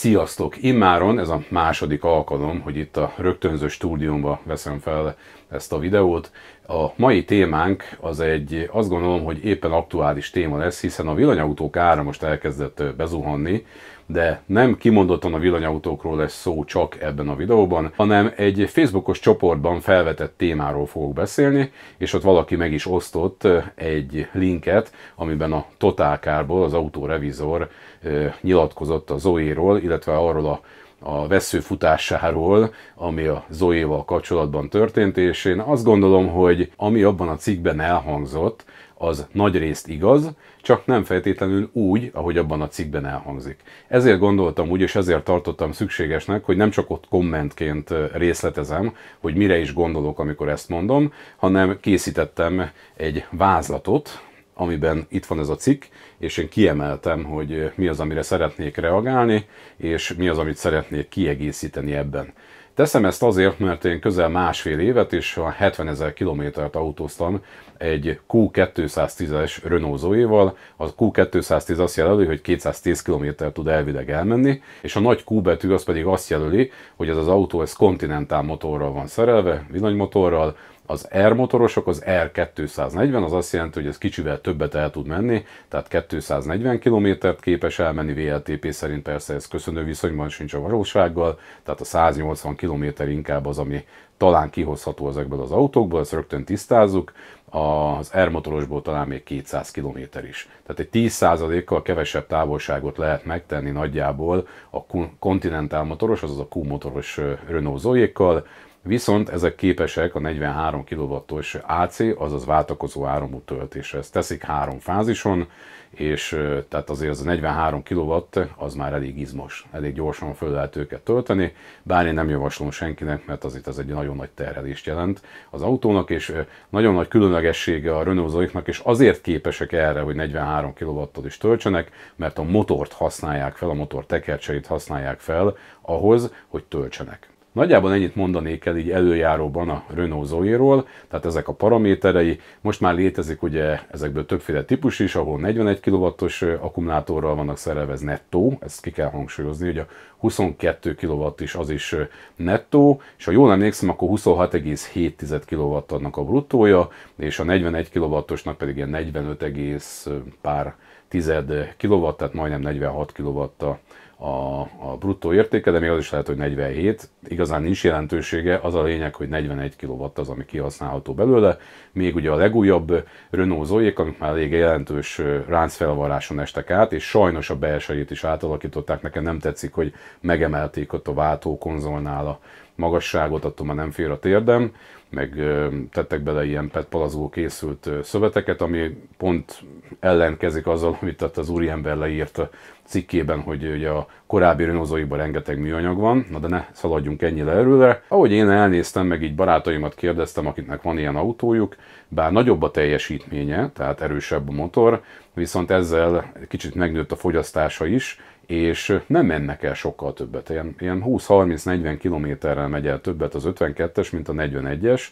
Sziasztok! Immáron ez a második alkalom, hogy itt a rögtönző stúdiumba veszem fel ezt a videót. A mai témánk az egy, azt gondolom, hogy éppen aktuális téma lesz, hiszen a villanyautók ára most elkezdett bezuhanni, de nem kimondottan a villanyautókról lesz szó csak ebben a videóban, hanem egy Facebookos csoportban felvetett témáról fogok beszélni, és ott valaki meg is osztott egy linket, amiben a Total Totálkárból az autórevizor nyilatkozott a Zoéról, illetve arról a a vesző futásáról, ami a Zoéval kapcsolatban történt, és én azt gondolom, hogy ami abban a cikkben elhangzott, az nagy részt igaz, csak nem feltétlenül úgy, ahogy abban a cikkben elhangzik. Ezért gondoltam úgy, és ezért tartottam szükségesnek, hogy nem csak ott kommentként részletezem, hogy mire is gondolok, amikor ezt mondom, hanem készítettem egy vázlatot, amiben itt van ez a cikk, és én kiemeltem, hogy mi az, amire szeretnék reagálni, és mi az, amit szeretnék kiegészíteni ebben. Teszem ezt azért, mert én közel másfél évet és 70 ezer kilométert autóztam egy Q210-es Renault Zoe-val. A Q210 azt jelöli, hogy 210 km tud elvileg elmenni, és a nagy Q betű az pedig azt jelöli, hogy ez az autó ez kontinentál motorral van szerelve, villanymotorral, az R motorosok az R240, az azt jelenti, hogy ez kicsivel többet el tud menni, tehát 240 km-t képes elmenni VLTP szerint, persze ez köszönő viszonyban sincs a valósággal, tehát a 180 km inkább az, ami talán kihozható ezekből az autókból, ezt rögtön tisztázzuk, az R-motorosból talán még 200 km is. Tehát egy 10%-kal kevesebb távolságot lehet megtenni nagyjából a Continental motoros, azaz a Q-motoros Renault zoe Viszont ezek képesek a 43 kW-os AC, azaz váltakozó áramú töltésre. Ezt teszik három fázison, és tehát azért az a 43 kW az már elég izmos, elég gyorsan föl lehet őket tölteni, bár én nem javaslom senkinek, mert azért ez egy nagyon nagy terhelést jelent az autónak, és nagyon nagy különlegessége a Renault és azért képesek erre, hogy 43 kw is töltsenek, mert a motort használják fel, a motor tekercseit használják fel ahhoz, hogy töltsenek. Nagyjából ennyit mondanék el így előjáróban a Renault Zoe-ról, tehát ezek a paraméterei. Most már létezik ugye ezekből többféle típus is, ahol 41 kW-os akkumulátorral vannak szerelve, ez nettó, ezt ki kell hangsúlyozni, hogy a 22 kW is az is nettó, és ha jól emlékszem, akkor 26,7 kW adnak a bruttója, és a 41 kW-osnak pedig ilyen 45, pár tized kW, tehát majdnem 46 kW a, a bruttó értéke, de még az is lehet, hogy 47. Igazán nincs jelentősége, az a lényeg, hogy 41 kW az, ami kihasználható belőle. Még ugye a legújabb Renault Zoék, amik már elég jelentős ráncfelvarráson estek át, és sajnos a belsejét is átalakították. Nekem nem tetszik, hogy megemelték ott a váltó konzolnál a magasságot, attól már nem fér a térdem meg tettek bele ilyen petpalazból készült szöveteket, ami pont ellenkezik azzal, amit az úriember leírt a cikkében, hogy ugye a korábbi rinozóiban rengeteg műanyag van, na de ne szaladjunk ennyire erőre. Ahogy én elnéztem, meg így barátaimat kérdeztem, akiknek van ilyen autójuk, bár nagyobb a teljesítménye, tehát erősebb a motor, viszont ezzel kicsit megnőtt a fogyasztása is, és nem mennek el sokkal többet. Ilyen, ilyen 20-30-40 kilométerrel megy el többet az 52-es, mint a 41-es,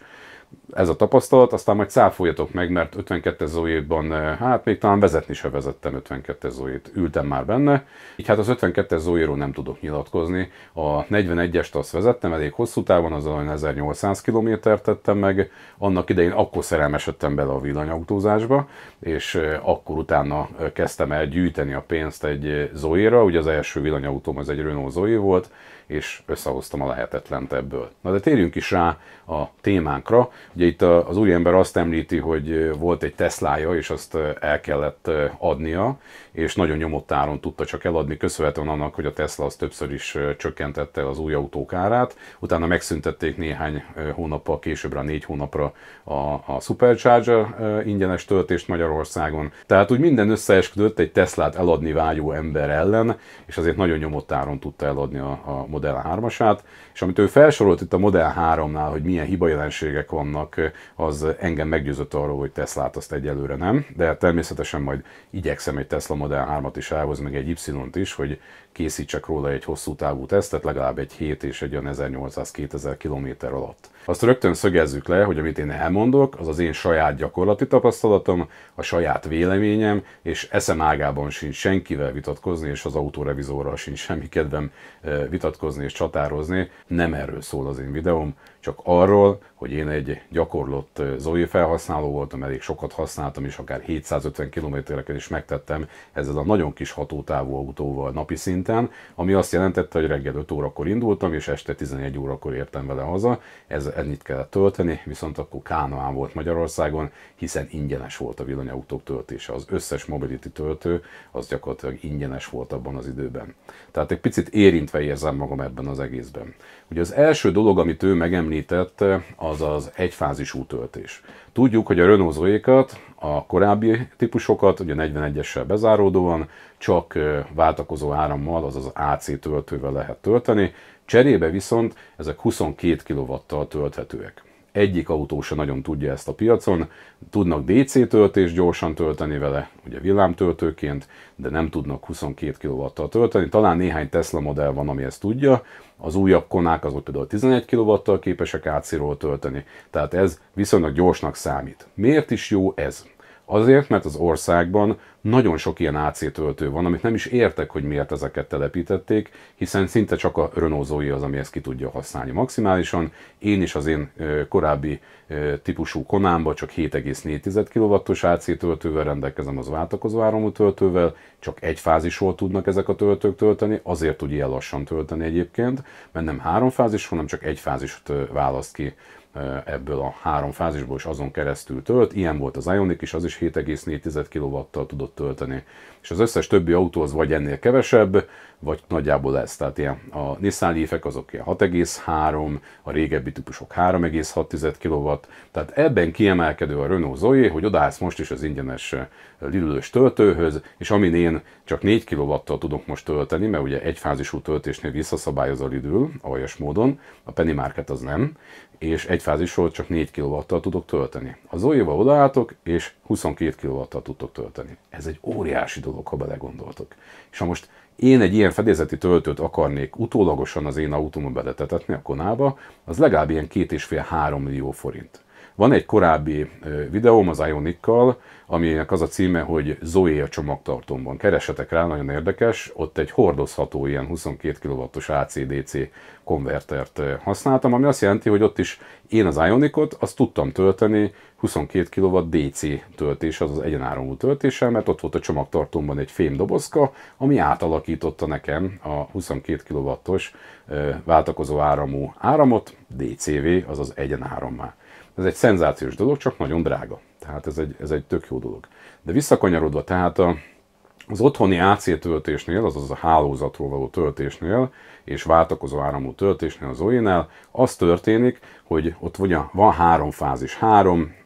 ez a tapasztalat, aztán majd száfoljatok meg, mert 52 zóétban, eh, hát még talán vezetni se vezettem 52 zóét, ültem már benne, így hát az 52 zóéról nem tudok nyilatkozni. A 41-est azt vezettem elég hosszú távon, az olyan 1800 kilométert tettem meg, annak idején akkor szerelmesedtem bele a villanyautózásba, és eh, akkor utána eh, kezdtem el gyűjteni a pénzt egy zóéra. ugye az első villanyautóm az egy Renault Zoe volt, és összehoztam a lehetetlent ebből. Na de térjünk is rá a témánkra. Ugye itt az új ember azt említi, hogy volt egy Teslája, és azt el kellett adnia, és nagyon nyomott áron tudta csak eladni, köszönhetően annak, hogy a Tesla az többször is csökkentette az új autók árát. Utána megszüntették néhány hónappal későbbre, négy hónapra a, a Supercharger ingyenes töltést Magyarországon. Tehát úgy minden összeesküdött egy Teslát eladni vágyó ember ellen, és azért nagyon nyomott áron tudta eladni a, a Model 3-asát, és amit ő felsorolt itt a Model 3-nál, hogy milyen hibajelenségek vannak, az engem meggyőzött arról, hogy Teslát azt egyelőre nem, de természetesen majd igyekszem egy Tesla Model 3-at is elhozni, meg egy Y-t is, hogy készítsek róla egy hosszú távú tesztet, legalább egy 7 és egy olyan 1800-2000 km alatt. Azt rögtön szögezzük le, hogy amit én elmondok, az az én saját gyakorlati tapasztalatom, a saját véleményem, és eszem ágában sincs senkivel vitatkozni, és az autórevizorral sincs semmi kedvem eh, vitatkozni és csatározni. Nem erről szól az én videóm, csak arról, hogy én egy gyakorlott Zoe felhasználó voltam, elég sokat használtam, és akár 750 kilométereket is megtettem ezzel a nagyon kis hatótávú autóval napi szinten, ami azt jelentette, hogy reggel 5 órakor indultam, és este 11 órakor értem vele haza, ez ennyit kellett tölteni, viszont akkor Kánaán volt Magyarországon, hiszen ingyenes volt a villanyautók töltése. Az összes mobility töltő az gyakorlatilag ingyenes volt abban az időben. Tehát egy picit érintve érzem magam ebben az egészben. Ugye az első dolog, amit ő megemlített, az az egyfázisú töltés. Tudjuk, hogy a Renault zoe a korábbi típusokat, ugye 41-essel bezáródóan, csak váltakozó árammal, azaz AC töltővel lehet tölteni, cserébe viszont ezek 22 kW-tal tölthetőek egyik autó se nagyon tudja ezt a piacon. Tudnak DC töltést gyorsan tölteni vele, ugye villámtöltőként, de nem tudnak 22 kW-tal tölteni. Talán néhány Tesla modell van, ami ezt tudja, az újabb konák azok például 11 kw képesek átszíról tölteni, tehát ez viszonylag gyorsnak számít. Miért is jó ez? Azért, mert az országban nagyon sok ilyen AC töltő van, amit nem is értek, hogy miért ezeket telepítették, hiszen szinte csak a Renault az, ami ezt ki tudja használni maximálisan. Én is az én korábbi típusú konámba csak 7,4 kW-os AC töltővel rendelkezem az váltakozó áramú töltővel, csak egy fázisról tudnak ezek a töltők tölteni, azért tud ilyen lassan tölteni egyébként, mert nem három fázis, hanem csak egy fázist választ ki Eh, ebből a három fázisból, is azon keresztül tölt. Ilyen volt az Ionic is, az is 7,4 kW-tal tudott tölteni. És az összes többi autó az vagy ennél kevesebb, vagy nagyjából ez. Tehát ilyen, a Nissan leaf azok ilyen 6,3, a régebbi típusok 3,6 kW, tehát ebben kiemelkedő a Renault Zoe, hogy odaállsz most is az ingyenes lidlős töltőhöz, és amin én csak 4 kw tudok most tölteni, mert ugye egyfázisú töltésnél visszaszabályoz a Lidl, aljas módon, a Penny Market az nem, és egyfázisról csak 4 kw tudok tölteni. A Zoe-val odaálltok, és 22 kw tudtok tölteni. Ez egy óriási dolog, ha belegondoltok. És ha most én egy ilyen fedélzeti töltőt akarnék utólagosan az én autómba beletetetni a konába, az legalább ilyen 2,5-3 millió forint. Van egy korábbi videóm az Ionic-kal, aminek az a címe, hogy Zoe a csomagtartómban. Keresetek rá, nagyon érdekes. Ott egy hordozható ilyen 22 kW-os dc konvertert használtam, ami azt jelenti, hogy ott is én az Ionicot azt tudtam tölteni 22 kW DC töltés, azaz egyenáramú töltéssel, mert ott volt a csomagtartómban egy fém dobozka, ami átalakította nekem a 22 kW-os váltakozó áramú áramot DCV, azaz egyenárammá. Ez egy szenzációs dolog, csak nagyon drága. Tehát ez egy, ez egy tök jó dolog. De visszakanyarodva, tehát a, az otthoni AC töltésnél, azaz a hálózatról való töltésnél, és váltakozó áramú töltésnél az OE-nál, az történik, hogy ott ugye van három fázis, három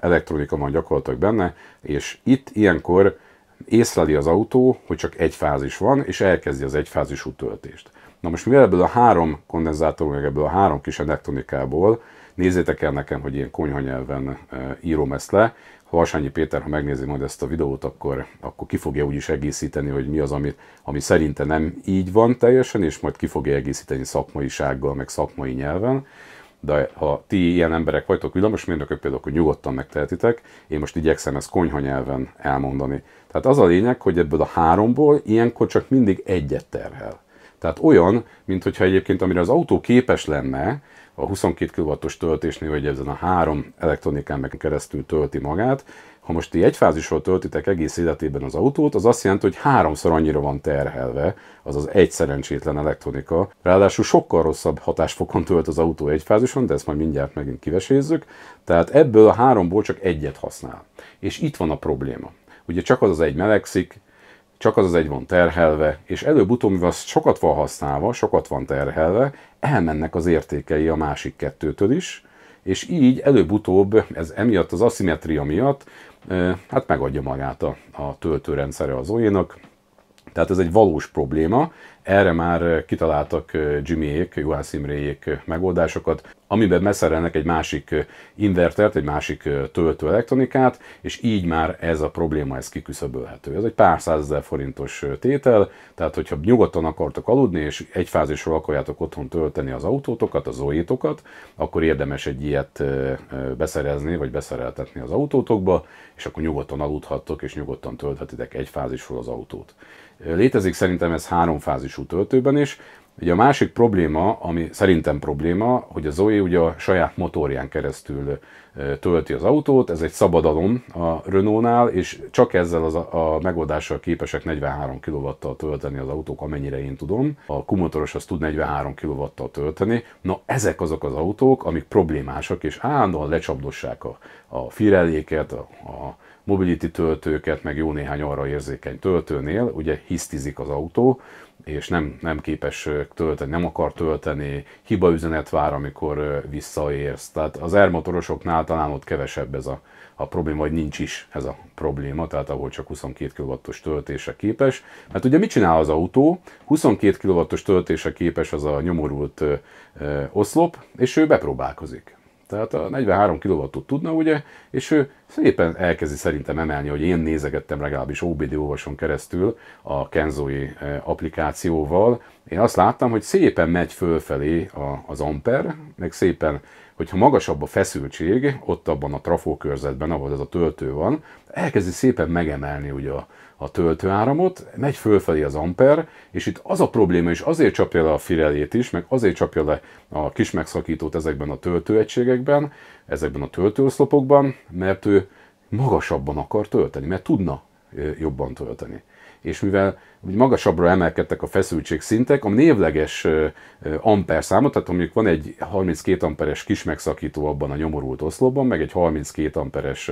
elektronika van gyakorlatilag benne, és itt ilyenkor észleli az autó, hogy csak egy fázis van, és elkezdi az egyfázisú töltést. Na most mivel ebből a három kondenzátorból, meg ebből a három kis elektronikából, nézzétek el nekem, hogy ilyen konyha nyelven írom ezt le, Harsányi Péter, ha megnézi majd ezt a videót, akkor, akkor ki fogja is egészíteni, hogy mi az, ami, ami szerinte nem így van teljesen, és majd ki fogja egészíteni szakmaisággal, meg szakmai nyelven de ha ti ilyen emberek vagytok, villamosmérnökök például, akkor nyugodtan megtehetitek, én most igyekszem ezt konyha nyelven elmondani. Tehát az a lényeg, hogy ebből a háromból ilyenkor csak mindig egyet terhel. Tehát olyan, mint egyébként amire az autó képes lenne, a 22 kW-os töltésnél, hogy ezen a három elektronikán meg keresztül tölti magát. Ha most ti egyfázisról töltitek egész életében az autót, az azt jelenti, hogy háromszor annyira van terhelve, az az egy szerencsétlen elektronika. Ráadásul sokkal rosszabb hatásfokon tölt az autó egyfázison, de ezt majd mindjárt megint kivesézzük. Tehát ebből a háromból csak egyet használ. És itt van a probléma. Ugye csak az az egy melegszik, csak az az egy van terhelve, és előbb-utóbb, mivel az sokat van használva, sokat van terhelve, elmennek az értékei a másik kettőtől is, és így előbb-utóbb, ez emiatt az aszimetria miatt, hát megadja magát a, a töltőrendszere az OE-nak, tehát ez egy valós probléma, erre már kitaláltak Jimmyék, Juhász Imréjék megoldásokat, amiben beszerelnek egy másik invertert, egy másik töltő elektronikát, és így már ez a probléma ez kiküszöbölhető. Ez egy pár százezer forintos tétel, tehát hogyha nyugodtan akartok aludni, és fázisról akarjátok otthon tölteni az autótokat, az zoétokat, akkor érdemes egy ilyet beszerezni, vagy beszereltetni az autótokba, és akkor nyugodtan aludhattok, és nyugodtan tölthetitek fázisról az autót. Létezik szerintem ez háromfázisú töltőben is. Ugye a másik probléma, ami szerintem probléma, hogy a Zoe ugye a saját motorján keresztül tölti az autót, ez egy szabadalom a Renault-nál, és csak ezzel az a, megoldással képesek 43 kw tölteni az autók, amennyire én tudom. A kumotoros az tud 43 kw tölteni. Na ezek azok az autók, amik problémásak, és állandóan lecsapdossák a, a firelléket, a, a mobility töltőket, meg jó néhány arra érzékeny töltőnél, ugye hisztizik az autó, és nem, nem képes tölteni, nem akar tölteni, hiba üzenet vár, amikor visszaérsz. Tehát az ermotorosoknál talán ott kevesebb ez a, a probléma, vagy nincs is ez a probléma, tehát ahol csak 22 kW-os töltése képes. Mert hát ugye mit csinál az autó? 22 kW-os töltése képes az a nyomorult ö, oszlop, és ő bepróbálkozik. Tehát a 43 kw tudna, ugye, és ő szépen elkezdi szerintem emelni, hogy én nézegettem legalábbis OBD olvason keresztül a Kenzoi eh, applikációval. Én azt láttam, hogy szépen megy fölfelé az amper, meg szépen hogyha magasabb a feszültség, ott abban a trafókörzetben, ahol ez a töltő van, elkezdi szépen megemelni ugye a, a töltőáramot, megy fölfelé az amper, és itt az a probléma, is azért csapja le a firelét is, meg azért csapja le a kis megszakítót ezekben a töltőegységekben, ezekben a töltőoszlopokban, mert ő magasabban akar tölteni, mert tudna jobban tölteni és mivel magasabbra emelkedtek a feszültségszintek, a névleges amper számot, tehát mondjuk van egy 32 amperes kis megszakító abban a nyomorult oszlopban, meg egy 32 amperes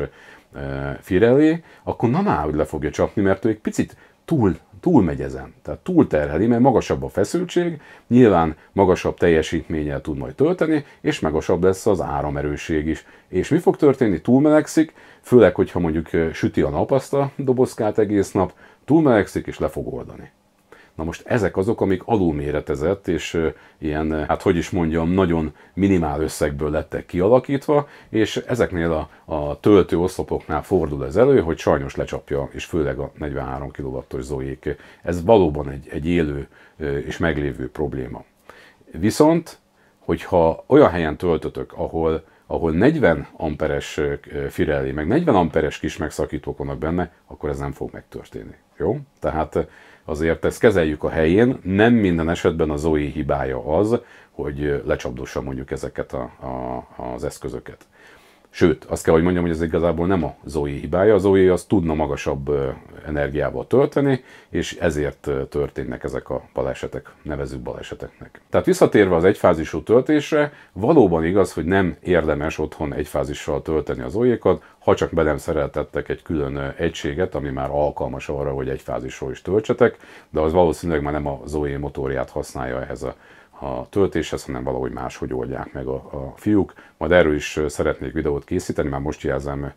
firelé, akkor na már, hogy le fogja csapni, mert ő egy picit túl, túl megy ezen, tehát túl terheli, mert magasabb a feszültség, nyilván magasabb teljesítménnyel tud majd tölteni, és magasabb lesz az áramerősség is. És mi fog történni? Túlmelegszik, főleg, hogyha mondjuk süti a nap azt a dobozkát egész nap, túlmelegszik és le fog oldani. Na most ezek azok, amik alulméretezett, és ilyen, hát hogy is mondjam, nagyon minimál összegből lettek kialakítva, és ezeknél a, a töltő oszlopoknál fordul ez elő, hogy sajnos lecsapja, és főleg a 43 kW-os Ez valóban egy, egy élő és meglévő probléma. Viszont, hogyha olyan helyen töltötök, ahol ahol 40 amperes firelli, meg 40 amperes kis megszakítók vannak benne, akkor ez nem fog megtörténni. Jó? Tehát azért ezt kezeljük a helyén, nem minden esetben a Zoe hibája az, hogy lecsapdossa mondjuk ezeket a, a, az eszközöket. Sőt, azt kell, hogy mondjam, hogy ez igazából nem a Zoe hibája. A Zoe az tudna magasabb energiával tölteni, és ezért történnek ezek a balesetek, nevezük baleseteknek. Tehát visszatérve az egyfázisú töltésre, valóban igaz, hogy nem érdemes otthon egyfázissal tölteni az olyékat, ha csak be nem szereltettek egy külön egységet, ami már alkalmas arra, hogy egyfázisról is töltsetek, de az valószínűleg már nem a Zoe motorját használja ehhez a a töltéshez, hanem valahogy máshogy oldják meg a, a fiúk. Majd erről is szeretnék videót készíteni, már most jelzem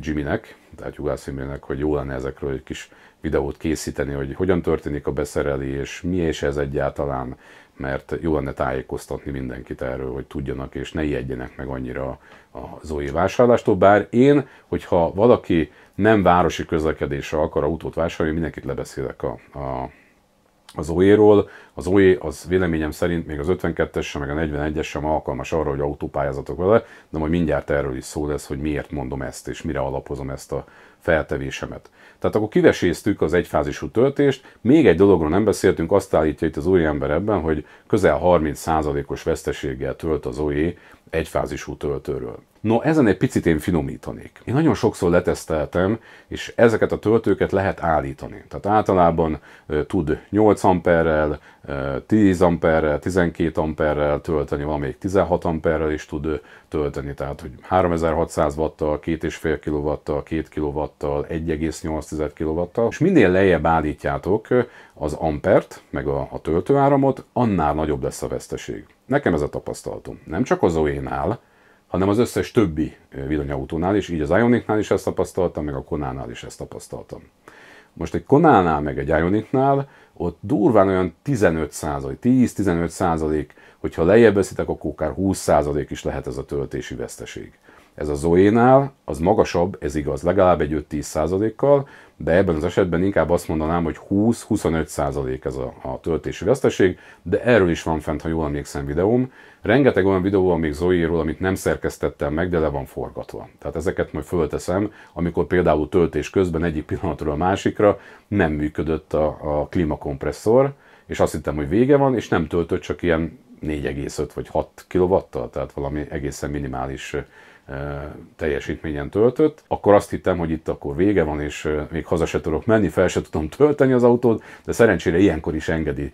Jimmynek, tehát Jugász Imrének, hogy jó lenne ezekről egy kis videót készíteni, hogy hogyan történik a beszerelés, mi és ez egyáltalán, mert jó lenne tájékoztatni mindenkit erről, hogy tudjanak és ne ijedjenek meg annyira a Zoe vásárlástól. Bár én, hogyha valaki nem városi közlekedésre akar autót vásárolni, mindenkit lebeszélek a, a az OE-ról. Az OE az véleményem szerint még az 52-es meg a 41-es sem alkalmas arra, hogy autópályázatok vele, de majd mindjárt erről is szó lesz, hogy miért mondom ezt, és mire alapozom ezt a feltevésemet. Tehát akkor kiveséztük az egyfázisú töltést, még egy dologról nem beszéltünk, azt állítja itt az ember ebben, hogy közel 30%-os veszteséggel tölt az OE egyfázisú töltőről. No, ezen egy picit én finomítanék. Én nagyon sokszor leteszteltem, és ezeket a töltőket lehet állítani. Tehát általában e, tud 8 amperrel, e, 10 amperrel, 12 amperrel tölteni, valamelyik 16 amperrel is tud tölteni. Tehát, hogy 3600 wattal, 2,5 kilowattal, 2 kilowattal, 1,8 kw És minél lejjebb állítjátok az ampert, meg a, a töltőáramot, annál nagyobb lesz a veszteség. Nekem ez a tapasztalatom. Nem csak az oe hanem az összes többi villanyautónál is, így az Ionicnál is ezt tapasztaltam, meg a Konánál is ezt tapasztaltam. Most egy Konánál, meg egy Ionicnál, ott durván olyan 15 százalék, 10-15 százalék, hogyha lejjebb veszitek, akkor akár 20 százalék is lehet ez a töltési veszteség. Ez a Zoénál, az magasabb, ez igaz, legalább egy 5-10 százalékkal, de ebben az esetben inkább azt mondanám, hogy 20-25 százalék ez a, a töltési veszteség, de erről is van fent, ha jól emlékszem videóm, Rengeteg olyan videó van még zoe amit nem szerkesztettem meg, de le van forgatva. Tehát ezeket majd fölteszem, amikor például töltés közben egyik pillanatról a másikra nem működött a, a klímakompresszor, és azt hittem, hogy vége van, és nem töltött csak ilyen 4,5 vagy 6 kw tehát valami egészen minimális e, teljesítményen töltött, akkor azt hittem, hogy itt akkor vége van, és még haza se tudok menni, fel se tudom tölteni az autót, de szerencsére ilyenkor is engedi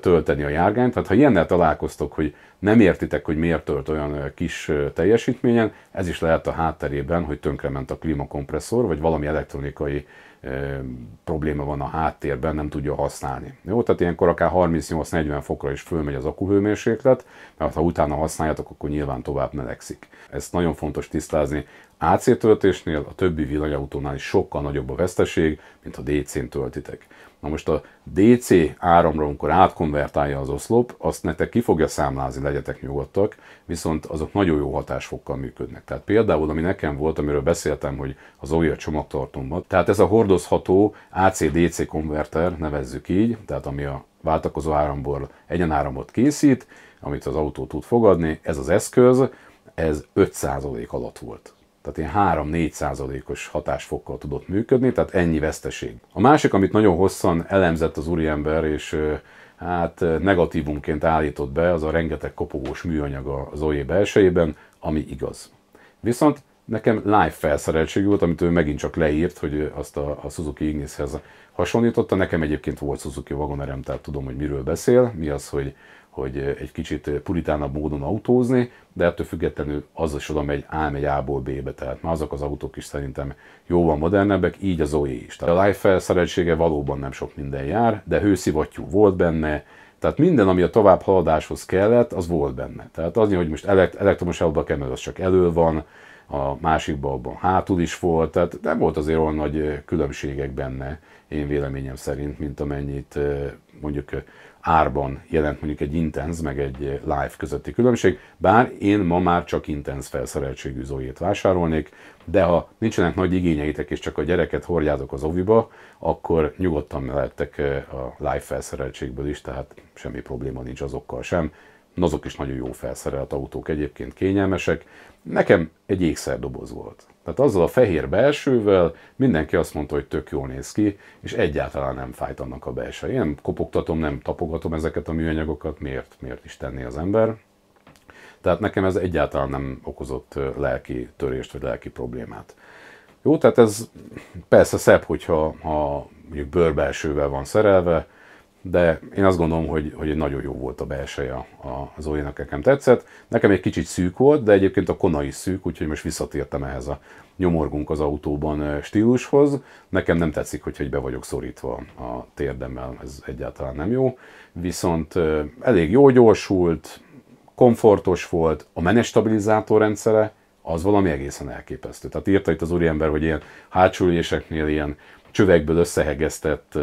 tölteni a járgányt. Tehát ha ilyennel találkoztok, hogy nem értitek, hogy miért tölt olyan eh, kis eh, teljesítményen, ez is lehet a hátterében, hogy tönkrement a klímakompresszor, vagy valami elektronikai e, probléma van a háttérben, nem tudja használni. Jó, tehát ilyenkor akár 38-40 fokra is fölmegy az akuhőmérséklet, mert ha utána használjátok, akkor nyilván tovább melegszik. Ezt nagyon fontos tisztázni. AC töltésnél, a többi villanyautónál is sokkal nagyobb a veszteség, mint ha DC-n töltitek. Na most a DC áramra, amikor átkonvertálja az oszlop, azt nektek ki fogja számlázni, legyetek nyugodtak, viszont azok nagyon jó hatásfokkal működnek. Tehát például, ami nekem volt, amiről beszéltem, hogy az olyan csomagtartomban, tehát ez a hordozható AC-DC konverter, nevezzük így, tehát ami a váltakozó áramból egyenáramot készít, amit az autó tud fogadni, ez az eszköz, ez 5% alatt volt tehát ilyen 3-4 százalékos hatásfokkal tudott működni, tehát ennyi veszteség. A másik, amit nagyon hosszan elemzett az úriember, és hát negatívumként állított be, az a rengeteg kopogós műanyag az OE belsejében, ami igaz. Viszont nekem live felszereltség volt, amit ő megint csak leírt, hogy azt a, a Suzuki Ignishez hasonlította. Nekem egyébként volt Suzuki vagonerem, tehát tudom, hogy miről beszél. Mi az, hogy hogy egy kicsit puritánabb módon autózni, de ettől függetlenül az is oda megy A megy A-ból B-be, tehát már azok az autók is szerintem jóval modernebbek, így az OE is. Tehát a Life szereltsége valóban nem sok minden jár, de hőszivattyú volt benne, tehát minden, ami a továbbhaladáshoz kellett, az volt benne. Tehát az, hogy most elektromos autóba kerül, az csak elő van, a másikban abban hátul is volt, tehát nem volt azért olyan nagy különbségek benne, én véleményem szerint, mint amennyit mondjuk árban jelent mondjuk egy intenz meg egy live közötti különbség, bár én ma már csak intenz felszereltségű zójét vásárolnék, de ha nincsenek nagy igényeitek és csak a gyereket hordjátok az oviba, akkor nyugodtan lehettek a live felszereltségből is, tehát semmi probléma nincs azokkal sem. Azok is nagyon jó felszerelt autók egyébként, kényelmesek, Nekem egy ékszerdoboz volt. Tehát azzal a fehér belsővel mindenki azt mondta, hogy tök jól néz ki, és egyáltalán nem fájt annak a belső. Én nem kopogtatom, nem tapogatom ezeket a műanyagokat, miért, miért is tenné az ember. Tehát nekem ez egyáltalán nem okozott lelki törést vagy lelki problémát. Jó, tehát ez persze szebb, hogyha ha mondjuk bőrbelsővel van szerelve, de én azt gondolom, hogy, hogy nagyon jó volt a belseje az Zolinak, nekem tetszett. Nekem egy kicsit szűk volt, de egyébként a kona is szűk, úgyhogy most visszatértem ehhez a nyomorgunk az autóban stílushoz. Nekem nem tetszik, hogyha be vagyok szorítva a térdemmel, ez egyáltalán nem jó. Viszont elég jó gyorsult, komfortos volt, a menestabilizátor rendszere, az valami egészen elképesztő. Tehát írta itt az úriember, hogy ilyen hátsüléseknél ilyen csövekből összehegeztett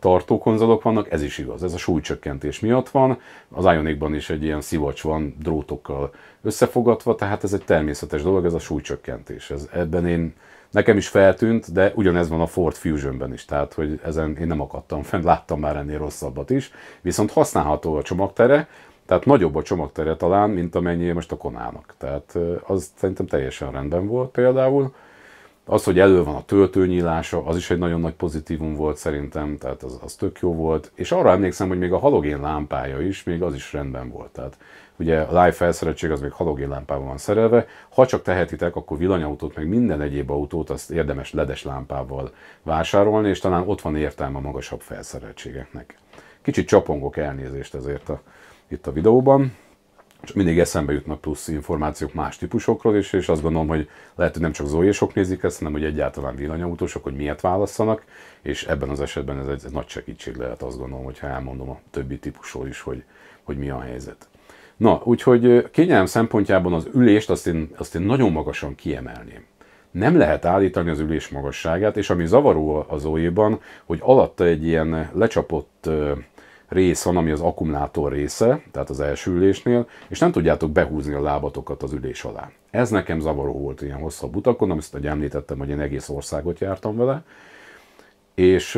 tartókonzolok vannak, ez is igaz, ez a súlycsökkentés miatt van, az Ionicban is egy ilyen szivacs van drótokkal összefogatva, tehát ez egy természetes dolog, ez a súlycsökkentés. Ez, ebben én, nekem is feltűnt, de ugyanez van a Ford Fusionben is, tehát hogy ezen én nem akadtam fent, láttam már ennél rosszabbat is, viszont használható a csomagtere, tehát nagyobb a csomagtere talán, mint amennyi most a konának. Tehát az szerintem teljesen rendben volt például. Az, hogy elő van a töltőnyílása, az is egy nagyon nagy pozitívum volt szerintem, tehát az, az tök jó volt. És arra emlékszem, hogy még a halogén lámpája is, még az is rendben volt. Tehát ugye a live felszereltség az még halogén lámpával van szerelve. Ha csak tehetitek, akkor villanyautót, meg minden egyéb autót, azt érdemes ledes lámpával vásárolni, és talán ott van értelme a magasabb felszereltségeknek. Kicsit csapongok elnézést ezért a, itt a videóban és mindig eszembe jutnak plusz információk más típusokról is, és azt gondolom, hogy lehet, hogy nem csak zoésok nézik ezt, hanem hogy egyáltalán villanyautósok, hogy miért válasszanak, és ebben az esetben ez egy nagy segítség lehet, azt gondolom, hogyha elmondom a többi típusról is, hogy, hogy mi a helyzet. Na, úgyhogy kényelem szempontjában az ülést azt én, azt én nagyon magasan kiemelném nem lehet állítani az ülés magasságát, és ami zavaró az óéban, hogy alatta egy ilyen lecsapott rész van, ami az akkumulátor része, tehát az első ülésnél, és nem tudjátok behúzni a lábatokat az ülés alá. Ez nekem zavaró volt ilyen hosszabb utakon, amit ugye említettem, hogy én egész országot jártam vele, és,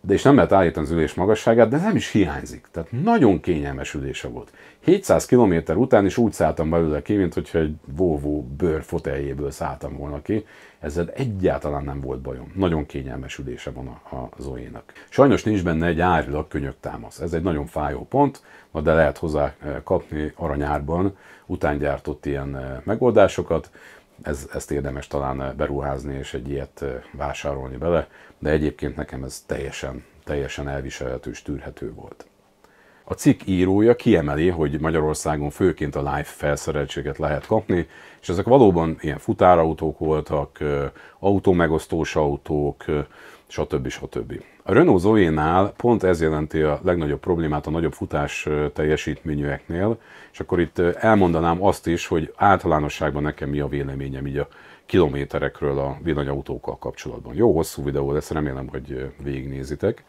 de és nem lehet állítani az ülés magasságát, de nem is hiányzik. Tehát nagyon kényelmes ülése volt. 700 km után is úgy szálltam belőle ki, mint hogyha egy Volvo bőr foteljéből szálltam volna ki, ezzel egyáltalán nem volt bajom. Nagyon kényelmes ülése van a, a Zoénak. Sajnos nincs benne egy árilag könyöktámasz. Ez egy nagyon fájó pont, de lehet hozzá e, kapni aranyárban utángyártott ilyen e, megoldásokat. Ez, ezt érdemes talán e, beruházni és egy ilyet vásárolni bele, de egyébként nekem ez teljesen, teljesen elviselhető és tűrhető volt. A cikk írója kiemeli, hogy Magyarországon főként a live felszereltséget lehet kapni, és ezek valóban ilyen futárautók voltak, autómegosztós autók, stb. stb. A Renault Zoe-nál pont ez jelenti a legnagyobb problémát a nagyobb futás teljesítményűeknél, és akkor itt elmondanám azt is, hogy általánosságban nekem mi a véleményem így a kilométerekről a villanyautókkal kapcsolatban. Jó hosszú videó lesz, remélem, hogy végignézitek.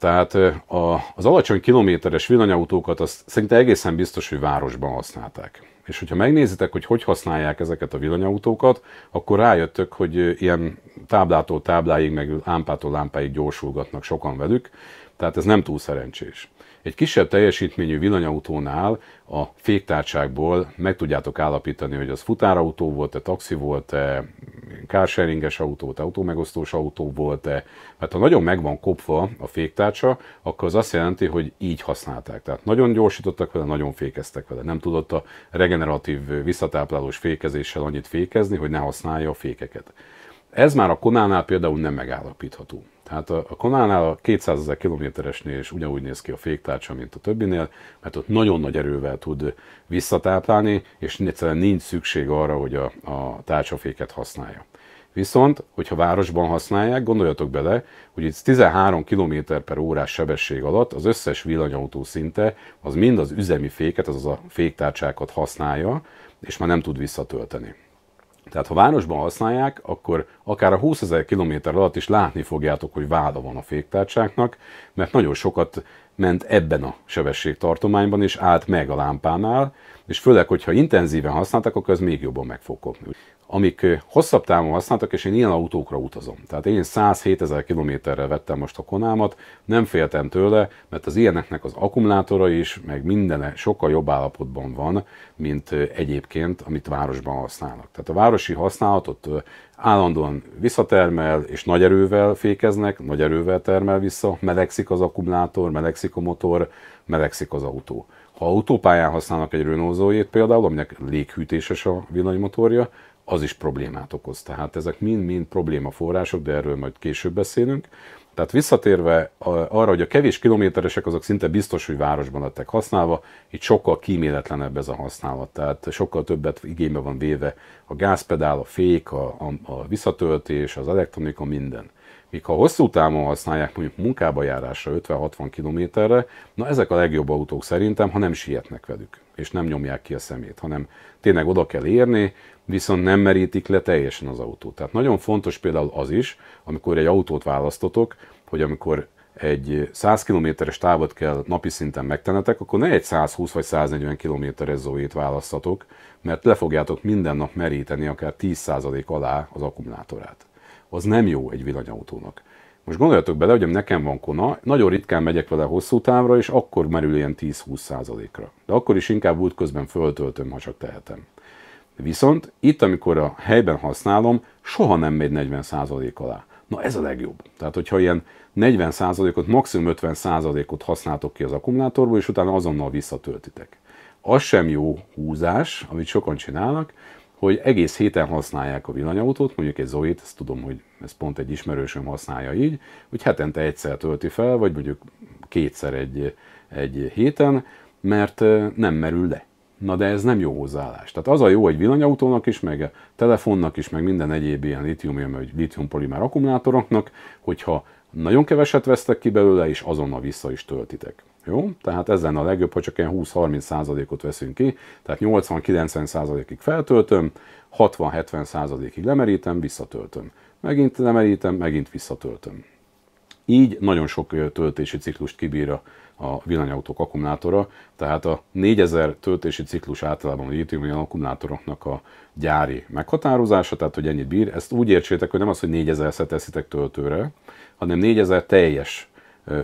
Tehát a, az alacsony kilométeres villanyautókat azt szinte egészen biztos, hogy városban használták. És hogyha megnézitek, hogy hogy használják ezeket a villanyautókat, akkor rájöttök, hogy ilyen táblától tábláig, meg lámpától lámpáig gyorsulgatnak sokan velük, tehát ez nem túl szerencsés. Egy kisebb teljesítményű villanyautónál a féktárcsákból meg tudjátok állapítani, hogy az futárautó volt-e, taxi volt-e, kárseringes autó, volt, autómegosztós autó volt-e. Mert hát ha nagyon meg van kopva a féktárcsa, akkor az azt jelenti, hogy így használták. Tehát nagyon gyorsítottak vele, nagyon fékeztek vele. Nem tudott a regeneratív visszatáplálós fékezéssel annyit fékezni, hogy ne használja a fékeket. Ez már a konánál például nem megállapítható. Tehát a, a Konánál a 200 ezer kilométeresnél is ugyanúgy néz ki a féktárcsa, mint a többinél, mert ott nagyon nagy erővel tud visszatáplálni, és egyszerűen nincs szükség arra, hogy a, a tárcsaféket használja. Viszont, hogyha városban használják, gondoljatok bele, hogy itt 13 km per órás sebesség alatt az összes villanyautó szinte az mind az üzemi féket, azaz a féktárcsákat használja, és már nem tud visszatölteni. Tehát ha városban használják, akkor akár a 20 ezer kilométer alatt is látni fogjátok, hogy váda van a féktárcsáknak, mert nagyon sokat ment ebben a sebességtartományban, és állt meg a lámpánál, és főleg, hogyha intenzíven használtak, akkor ez még jobban meg fog kopni. Amik hosszabb távon használtak, és én ilyen autókra utazom. Tehát én 107 ezer kilométerre vettem most a konámat, nem féltem tőle, mert az ilyeneknek az akkumulátora is, meg mindene sokkal jobb állapotban van, mint egyébként, amit városban használnak. Tehát a városi használatot állandóan visszatermel, és nagy erővel fékeznek, nagy erővel termel vissza, melegszik az akkumulátor, melegszik a motor, melegszik az autó. Ha autópályán használnak egy Renault zoe például, aminek léghűtéses a villanymotorja, az is problémát okoz. Tehát ezek mind-mind problémaforrások, de erről majd később beszélünk. Tehát visszatérve arra, hogy a kevés kilométeresek azok szinte biztos, hogy városban lettek használva, itt sokkal kíméletlenebb ez a használat, tehát sokkal többet igénybe van véve a gázpedál, a fék, a, a, a visszatöltés, az elektronika, minden míg ha hosszú távon használják mondjuk munkába járásra 50-60 kilométerre, na ezek a legjobb autók szerintem, ha nem sietnek velük, és nem nyomják ki a szemét, hanem tényleg oda kell érni, viszont nem merítik le teljesen az autót. Tehát nagyon fontos például az is, amikor egy autót választotok, hogy amikor egy 100 kilométeres távot kell napi szinten megtenetek, akkor ne egy 120 vagy 140 kilométeres zoét választatok, mert le fogjátok minden nap meríteni akár 10% alá az akkumulátorát az nem jó egy villanyautónak. Most gondoljatok bele, hogy nekem van kona, nagyon ritkán megyek vele hosszú távra, és akkor merül ilyen 10-20 ra De akkor is inkább útközben föltöltöm, ha csak tehetem. Viszont itt, amikor a helyben használom, soha nem megy 40 alá. Na ez a legjobb. Tehát, hogyha ilyen 40 ot maximum 50 ot használtok ki az akkumulátorból, és utána azonnal visszatöltitek. Az sem jó húzás, amit sokan csinálnak, hogy egész héten használják a villanyautót, mondjuk egy zoe ezt tudom, hogy ez pont egy ismerősöm használja így, hogy hetente egyszer tölti fel, vagy mondjuk kétszer egy, egy héten, mert nem merül le. Na de ez nem jó hozzáállás. Tehát az a jó egy villanyautónak is, meg a telefonnak is, meg minden egyéb ilyen litium, vagy polimer akkumulátoroknak, hogyha nagyon keveset vesztek ki belőle, és azonnal vissza is töltitek. Jó? Tehát ez lenne a legjobb, ha csak ilyen 20-30%-ot veszünk ki, tehát 80-90%-ig feltöltöm, 60-70%-ig lemerítem, visszatöltöm. Megint lemerítem, megint visszatöltöm. Így nagyon sok töltési ciklust kibír a, villanyautók akkumulátora, tehát a 4000 töltési ciklus általában a litium akkumulátoroknak a gyári meghatározása, tehát hogy ennyit bír. Ezt úgy értsétek, hogy nem az, hogy 4000-szer teszitek töltőre, hanem 4000 teljes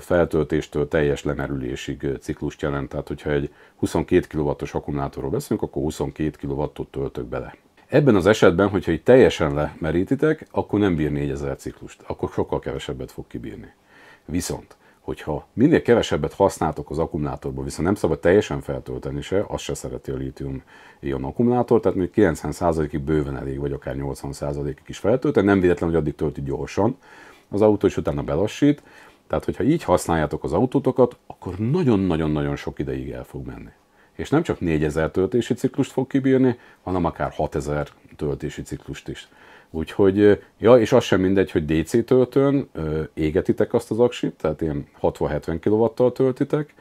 feltöltéstől teljes lemerülésig ciklust jelent. Tehát, hogyha egy 22 kW-os akkumulátorról beszélünk, akkor 22 kW-ot töltök bele. Ebben az esetben, hogyha itt teljesen lemerítitek, akkor nem bír 4000 ciklust, akkor sokkal kevesebbet fog kibírni. Viszont, hogyha minél kevesebbet használtok az akkumulátorból, viszont nem szabad teljesen feltölteni se, azt se szereti a lítium ion akkumulátor, tehát még 90%-ig bőven elég, vagy akár 80%-ig is feltölteni, nem véletlen, hogy addig tölti gyorsan az autó, és utána belassít, tehát, hogyha így használjátok az autótokat, akkor nagyon-nagyon-nagyon sok ideig el fog menni. És nem csak 4000 töltési ciklust fog kibírni, hanem akár 6000 töltési ciklust is. Úgyhogy, ja, és az sem mindegy, hogy DC töltőn égetitek azt az aksit, tehát ilyen 60-70 kW-tal töltitek,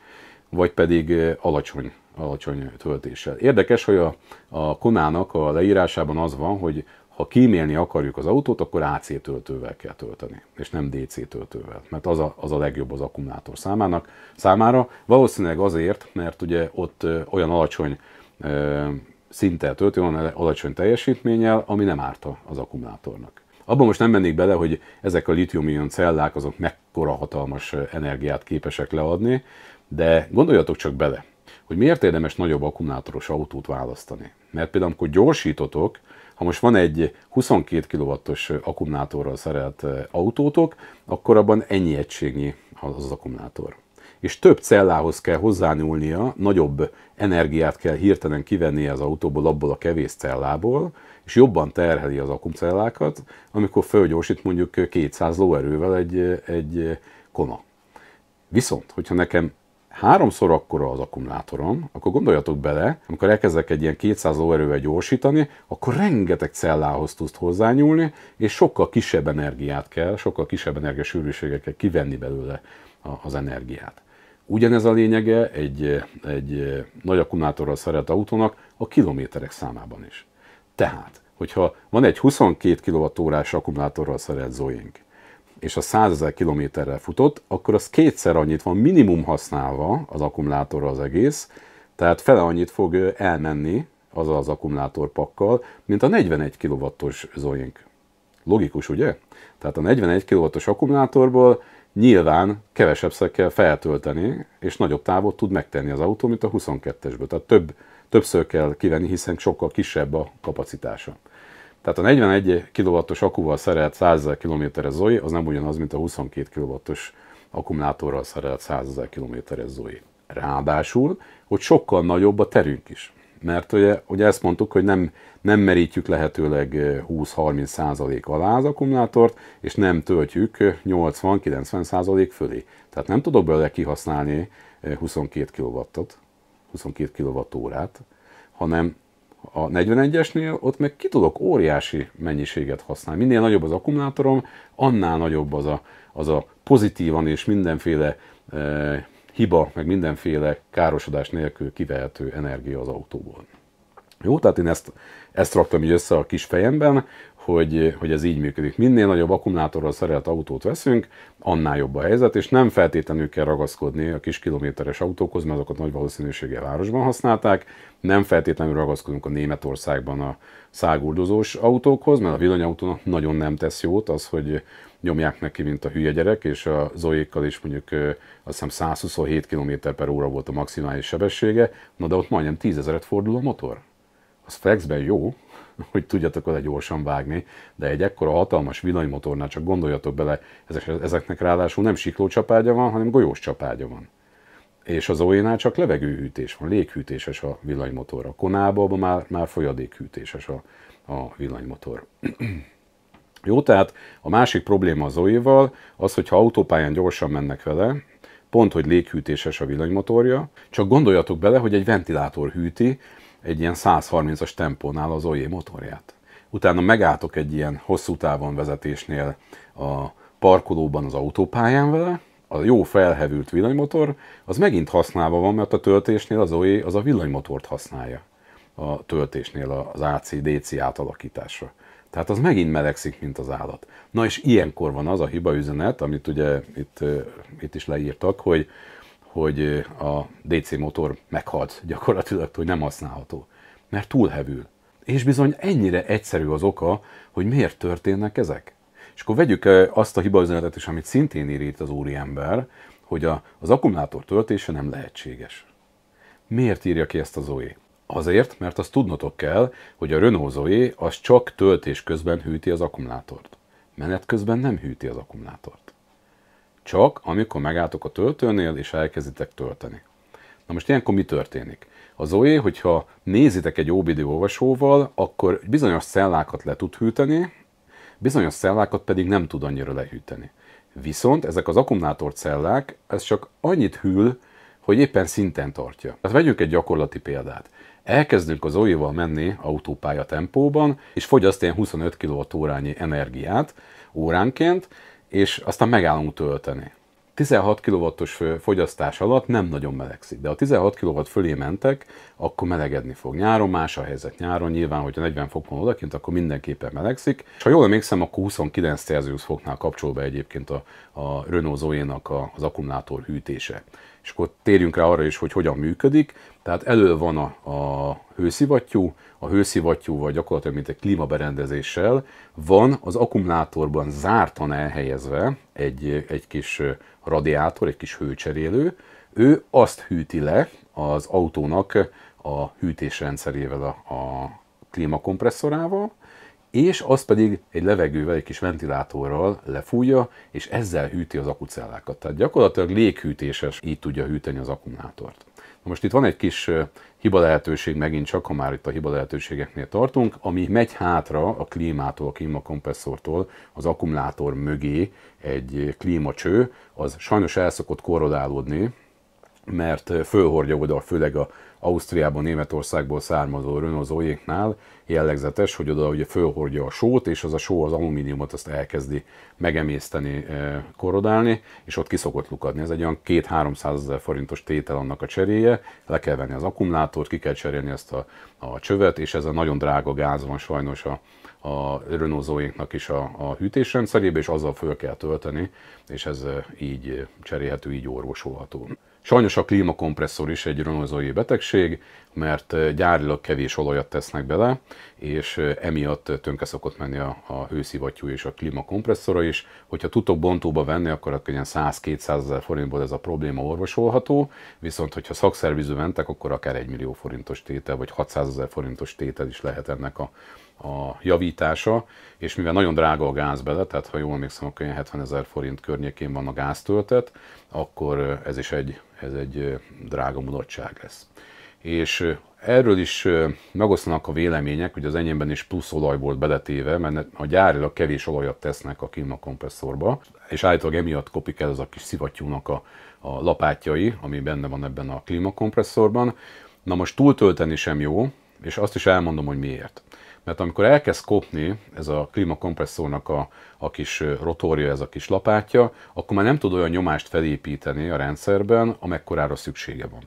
vagy pedig alacsony, alacsony töltéssel. Érdekes, hogy a, a Konának a leírásában az van, hogy ha kímélni akarjuk az autót, akkor AC töltővel kell tölteni, és nem DC töltővel, mert az a, az a legjobb az akkumulátor számának, számára. Valószínűleg azért, mert ugye ott olyan alacsony szinttel töltő, olyan alacsony teljesítménnyel, ami nem árta az akkumulátornak. Abban most nem mennék bele, hogy ezek a litium-ion cellák azok mekkora hatalmas energiát képesek leadni, de gondoljatok csak bele, hogy miért érdemes nagyobb akkumulátoros autót választani. Mert például, amikor gyorsítotok, ha most van egy 22 kW-os akkumulátorral szerelt eh, autótok, akkor abban ennyi egységnyi az, az akkumulátor. És több cellához kell hozzányúlnia, nagyobb energiát kell hirtelen kivennie az autóból, abból a kevés cellából, és jobban terheli az akkumcellákat, amikor fölgyorsít mondjuk 200 lóerővel egy, eh, egy eh, kona. Viszont, hogyha nekem háromszor akkora az akkumulátorom, akkor gondoljatok bele, amikor elkezdek egy ilyen 200 lóerővel gyorsítani, akkor rengeteg cellához tudsz hozzányúlni, és sokkal kisebb energiát kell, sokkal kisebb energiasűrűséget kell kivenni belőle az energiát. Ugyanez a lényege egy, egy nagy akkumulátorral szerelt autónak a kilométerek számában is. Tehát, hogyha van egy 22 kWh-s akkumulátorral szerelt Zoink, és a 100 ezer kilométerrel futott, akkor az kétszer annyit van minimum használva az akkumulátorra az egész, tehát fele annyit fog elmenni az az akkumulátorpakkal, mint a 41 kW-os Zoink. Logikus, ugye? Tehát a 41 kW-os akkumulátorból nyilván kevesebbszer kell feltölteni, és nagyobb távot tud megtenni az autó, mint a 22-esből. Tehát több, többször kell kivenni, hiszen sokkal kisebb a kapacitása. Tehát a 41 kW-os akuval szerelt 100 km Zoe az nem ugyanaz, mint a 22 kW-os akkumulátorral szerelt 100 000 km-es Zoe. Ráadásul, hogy sokkal nagyobb a terünk is. Mert ugye, ugye ezt mondtuk, hogy nem, nem merítjük lehetőleg 20-30 eh, százalék alá az akkumulátort, és nem töltjük 80-90 eh, százalék fölé. Tehát nem tudok belőle kihasználni 22 kW-ot, 22 kWh, hanem a 41-esnél ott meg ki tudok óriási mennyiséget használni. Minél nagyobb az akkumulátorom, annál nagyobb az a, az a pozitívan és mindenféle e, hiba, meg mindenféle károsodás nélkül kivehető energia az autóból. Jó, tehát én ezt, ezt raktam így össze a kis fejemben, hogy, hogy ez így működik. Minél nagyobb akkumulátorral szerelt autót veszünk, annál jobb a helyzet, és nem feltétlenül kell ragaszkodni a kis kilométeres autókhoz, mert azokat nagy valószínűséggel városban használták, nem feltétlenül ragaszkodunk a Németországban a száguldozós autókhoz, mert a villanyautónak nagyon nem tesz jót az, hogy nyomják neki, mint a hülye gyerek, és a Zoékkal is mondjuk azt hiszem 127 km per óra volt a maximális sebessége, na de ott majdnem 10 ezeret fordul a motor az flexben jó, hogy tudjatok oda gyorsan vágni, de egy ekkora hatalmas villanymotornál csak gondoljatok bele, ezeknek ráadásul nem siklócsapágya van, hanem golyós csapágya van. És az oe csak levegőhűtés van, léghűtéses a villanymotor. A konában már, már folyadékhűtéses a, a villanymotor. Jó, tehát a másik probléma az oe az, hogyha autópályán gyorsan mennek vele, pont, hogy léghűtéses a villanymotorja, csak gondoljatok bele, hogy egy ventilátor hűti, egy ilyen 130-as tempónál az OE motorját. Utána megálltok egy ilyen hosszú távon vezetésnél a parkolóban az autópályán vele, a jó felhevült villanymotor, az megint használva van, mert a töltésnél az OE az a villanymotort használja a töltésnél az AC-DC átalakításra. Tehát az megint melegszik, mint az állat. Na és ilyenkor van az a hiba üzenet, amit ugye itt, itt is leírtak, hogy hogy a DC motor meghalt gyakorlatilag, hogy nem használható, mert túlhevül. És bizony ennyire egyszerű az oka, hogy miért történnek ezek. És akkor vegyük azt a hibaüzenetet is, amit szintén ír itt az úriember, hogy a, az akkumulátor töltése nem lehetséges. Miért írja ki ezt a Zoe? Azért, mert azt tudnotok kell, hogy a Renault Zoe az csak töltés közben hűti az akkumulátort. Menet közben nem hűti az akkumulátort. Csak amikor megálltok a töltőnél és elkezditek tölteni. Na most ilyenkor mi történik? Az olyé, hogyha nézitek egy OBD olvasóval, akkor bizonyos szellákat le tud hűteni, bizonyos szellákat pedig nem tud annyira lehűteni. Viszont ezek az cellák, ez csak annyit hűl, hogy éppen szinten tartja. Tehát vegyünk egy gyakorlati példát. Elkezdünk az OE-val menni autópálya tempóban, és fogyaszt ilyen 25 kWh energiát óránként, és aztán megállunk tölteni. 16 kw fogyasztás alatt nem nagyon melegszik, de a 16 kW fölé mentek, akkor melegedni fog. Nyáron más a helyzet. Nyáron nyilván, hogyha 40 fokon odakint, akkor mindenképpen melegszik. És ha jól emlékszem, akkor 29 Celsius foknál be egyébként a, a Renault Zoe-nak az akkumulátor hűtése és akkor térjünk rá arra is, hogy hogyan működik. Tehát elő van a, a hőszivattyú, a hőszivattyúval gyakorlatilag mint egy klímaberendezéssel van az akkumulátorban zártan elhelyezve egy, egy kis radiátor, egy kis hőcserélő, ő azt hűti le az autónak a hűtésrendszerével, a, a klímakompresszorával, és azt pedig egy levegővel, egy kis ventilátorral lefújja, és ezzel hűti az akucellákat. Tehát gyakorlatilag léghűtéses így tudja hűteni az akkumulátort. Na most itt van egy kis hiba lehetőség, megint csak, ha már itt a hiba lehetőségeknél tartunk, ami megy hátra a klímától, a klímakompresszortól, az akkumulátor mögé egy klímacső, az sajnos el szokott korrodálódni, mert fölhordja oda, főleg a Ausztriában, Németországból származó Renault jellegzetes, hogy oda ugye fölhordja a sót, és az a só az alumíniumot azt elkezdi megemészteni, eh, korodálni, és ott kiszokott lukadni. Ez egy olyan 2-300 ezer forintos tétel annak a cseréje, le kell venni az akkumulátort, ki kell cserélni ezt a, a csövet, és ez a nagyon drága gáz van sajnos a, a Renault is a, a hűtésrendszerébe, és azzal föl kell tölteni, és ez eh, így eh, cserélhető, így orvosolható. Sajnos a klímakompresszor is egy Renault betegség, mert gyárilag kevés olajat tesznek bele, és emiatt tönke szokott menni a, a hőszivattyú és a klímakompresszora is. Hogyha tudtok bontóba venni, akkor a könnyen 100-200 ezer forintból ez a probléma orvosolható, viszont hogyha szakszervizű mentek, akkor akár 1 millió forintos tétel, vagy 600 ezer forintos tétel is lehet ennek a, a javítása, és mivel nagyon drága a gáz bele, tehát ha jól emlékszem, akkor ilyen 70 ezer forint környékén van a gáztöltet, akkor ez is egy, ez egy drága mulatság lesz és erről is megoszlanak a vélemények, hogy az enyémben is plusz olaj volt beletéve, mert a gyárilag kevés olajat tesznek a kompresszorba, és állítólag emiatt kopik el az a kis szivattyúnak a, a lapátjai, ami benne van ebben a klímakompresszorban. Na most túltölteni sem jó, és azt is elmondom, hogy miért. Mert amikor elkezd kopni ez a klímakompresszornak a, a kis rotorja, ez a kis lapátja, akkor már nem tud olyan nyomást felépíteni a rendszerben, amekkorára szüksége van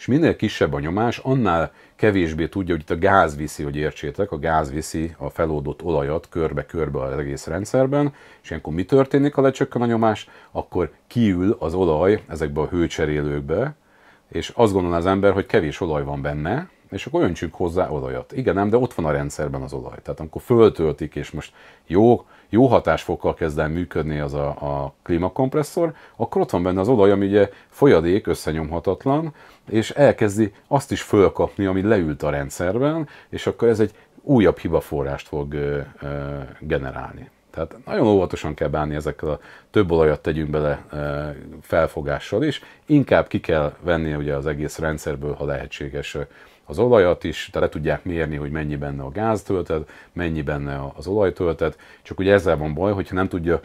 és minél kisebb a nyomás, annál kevésbé tudja, hogy itt a gáz viszi, hogy értsétek, a gáz viszi a feloldott olajat körbe-körbe az egész rendszerben, és ilyenkor mi történik, ha lecsökken a nyomás? Akkor kiül az olaj ezekbe a hőcserélőkbe, és azt gondolná az ember, hogy kevés olaj van benne, és akkor öntsünk hozzá olajat. Igen, nem, de ott van a rendszerben az olaj. Tehát amikor föltöltik, és most jó, jó hatásfokkal kezd el működni az a, a klímakompresszor, akkor ott van benne az olaj, ami ugye folyadék, összenyomhatatlan, és elkezdi azt is fölkapni, ami leült a rendszerben, és akkor ez egy újabb hibaforrást fog ö, ö, generálni. Tehát nagyon óvatosan kell bánni ezekkel a több olajat tegyünk bele ö, felfogással is. Inkább ki kell venni ugye az egész rendszerből, ha lehetséges az olajat is, tehát le tudják mérni, hogy mennyi benne a gáztöltet, mennyi benne az olajtöltet, csak ugye ezzel van baj, hogyha nem tudja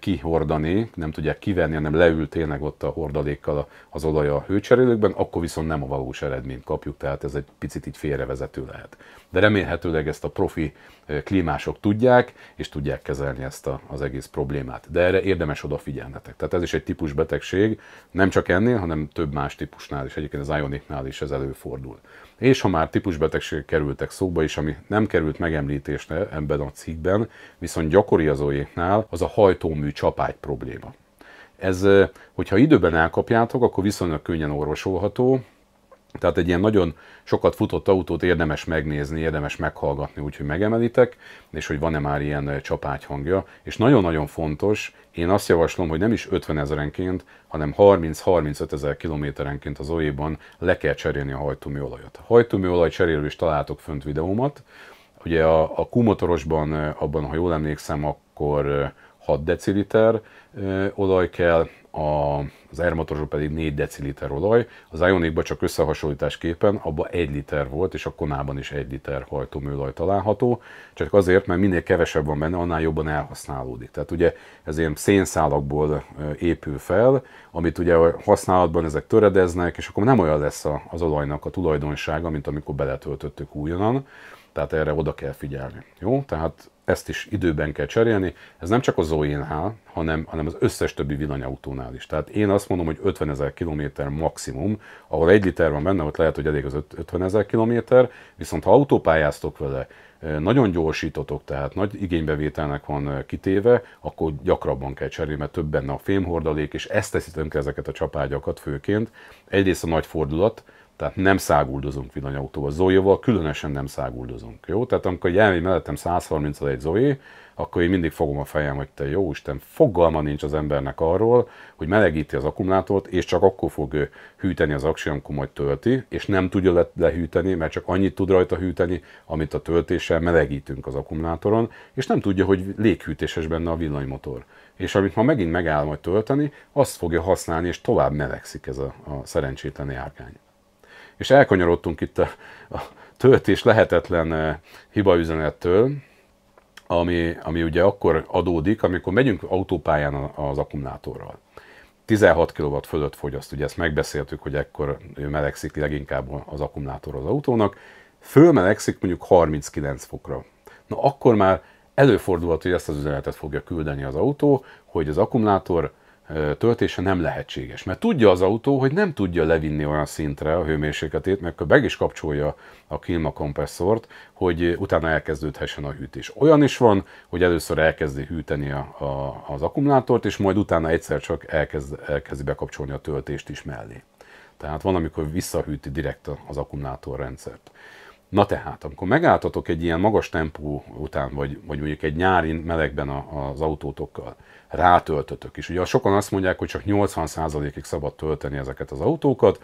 kihordani, nem tudják kivenni, hanem leül tényleg ott a hordalékkal az olaj a hőcserélőkben, akkor viszont nem a valós eredményt kapjuk, tehát ez egy picit így félrevezető lehet. De remélhetőleg ezt a profi klímások tudják, és tudják kezelni ezt a, az egész problémát. De erre érdemes odafigyelnetek. Tehát ez is egy típus betegség, nem csak ennél, hanem több más típusnál is, egyébként az Ioniknál is ez előfordul. És ha már típusbetegségek kerültek szóba is, ami nem került megemlítésre ebben a cikkben, viszont gyakori az olyéknál, az a hajtómű csapágy probléma. Ez, e, hogyha időben elkapjátok, akkor viszonylag könnyen orvosolható, tehát egy ilyen nagyon sokat futott autót érdemes megnézni, érdemes meghallgatni, úgyhogy megemelitek, és hogy van-e már ilyen eh, csapágy hangja. És nagyon-nagyon fontos, én azt javaslom, hogy nem is 50 ezerenként, hanem 30-35 ezer kilométerenként az OE-ban le kell cserélni a hajtóműolajat. A hajtóműolaj cserélő is találtok fönt videómat. Ugye a, a kumotorosban, eh, abban, ha jól emlékszem, akkor 6 eh, deciliter olaj kell, a, az Air pedig 4 deciliter olaj, az Ioniqban csak összehasonlításképpen abban 1 liter volt, és a konában is 1 liter hajtóműolaj található, csak azért, mert minél kevesebb van benne, annál jobban elhasználódik. Tehát ugye ez ilyen szénszálakból épül fel, amit ugye a használatban ezek töredeznek, és akkor nem olyan lesz az olajnak a tulajdonsága, mint amikor beletöltöttük újonnan, tehát erre oda kell figyelni. Jó? Tehát ezt is időben kell cserélni. Ez nem csak a Zoe-nál, hanem, hanem az összes többi villanyautónál is. Tehát én azt mondom, hogy 50 ezer kilométer maximum, ahol egy liter van benne, ott lehet, hogy elég az 50 ezer kilométer, viszont ha autópályáztok vele, nagyon gyorsítotok, tehát nagy igénybevételnek van kitéve, akkor gyakrabban kell cserélni, mert több benne a fémhordalék, és ezt teszi ezeket a csapágyakat főként. Egyrészt a nagy fordulat, tehát nem száguldozunk villanyautóval. Zoe-val különösen nem száguldozunk, jó? Tehát amikor jelenik mellettem 130 egy Zoe, akkor én mindig fogom a fejem, hogy te jó Isten, fogalma nincs az embernek arról, hogy melegíti az akkumulátort, és csak akkor fog ő hűteni az aksi, amikor majd tölti, és nem tudja le- lehűteni, mert csak annyit tud rajta hűteni, amit a töltéssel melegítünk az akkumulátoron, és nem tudja, hogy léghűtéses benne a villanymotor. És amit ma megint megáll majd tölteni, azt fogja használni, és tovább melegszik ez a, a szerencsétlen járgány és elkanyarodtunk itt a, a töltés lehetetlen eh, hibaüzenettől, ami, ami ugye akkor adódik, amikor megyünk autópályán az akkumulátorral. 16 kW fölött fogyaszt, ugye ezt megbeszéltük, hogy ekkor melegszik leginkább az akkumulátor az autónak, fölmelegszik mondjuk 39 fokra. Na akkor már előfordulhat, hogy ezt az üzenetet fogja küldeni az autó, hogy az akkumulátor töltése nem lehetséges. Mert tudja az autó, hogy nem tudja levinni olyan szintre a hőmérsékletét, mert akkor meg is kapcsolja a klímakompresszort, hogy utána elkezdődhessen a hűtés. Olyan is van, hogy először elkezdi hűteni a, a, az akkumulátort, és majd utána egyszer csak elkezd, elkezdi bekapcsolni a töltést is mellé. Tehát van, amikor visszahűti direkt az akkumulátorrendszert. Na tehát, amikor megálltatok egy ilyen magas tempó után, vagy, vagy mondjuk egy nyári melegben a, az autótokkal, rátöltötök is. Ugye sokan azt mondják, hogy csak 80%-ig szabad tölteni ezeket az autókat,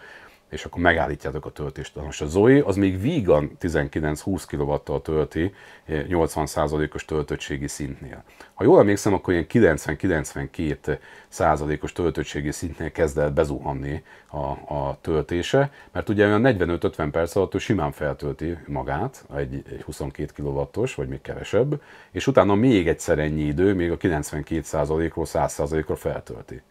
és akkor megállítjátok a töltést. Most a Zoe az még vígan 19-20 kw tölti 80%-os eh, töltöttségi szintnél. Ha jól emlékszem, akkor ilyen 90-92 százalékos töltöttségi szintnél kezd el bezuhanni a, a töltése, mert ugye olyan 45-50 perc alatt simán feltölti magát, egy, egy 22 kW-os, vagy még kevesebb, és utána még egyszer ennyi idő, még a 92 ról 100 ra feltölti.